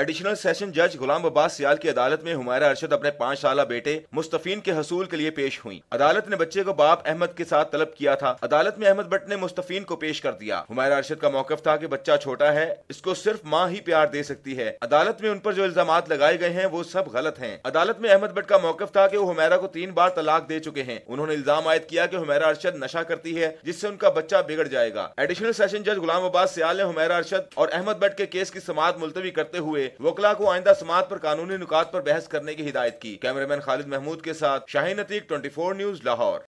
additional session जज गुलाम अब्बास सियाल की अदालत में हमारा अरशद अपने पाँच साल बेटे मुस्तफ़ीन के हसूल के लिए पेश हुई अदालत ने बच्चे को बाप अहमद के साथ तलब किया था अदालत में अहमद भट्ट ने मुस्तफ़ीन को पेश कर दिया हुमायरा अरशद का मौकफ था की बच्चा छोटा है इसको सिर्फ माँ ही प्यार दे सकती है अदालत में उन पर जो इल्जाम लगाए गए हैं वो सब गलत है अदालत में अहमद भट्ट का मौकफ था की वो हमारा को तीन बार तलाक दे चुके हैं उन्होंने इल्जाम आयद किया की हमारा अरशद नशा करती है जिससे उनका बच्चा बिगड़ जाएगा एडिशनल सेशन जज गुलाम अब्बास सियाल ने हमारा अरशद और अहमद भट्ट के केस की समात मुलतवी करते हुए वकला को आइंदा समात पर कानूनी नुकात पर बहस करने की हिदायत की कैमरामैन खालिद महमूद के साथ शाहीन नतीक ट्वेंटी न्यूज लाहौर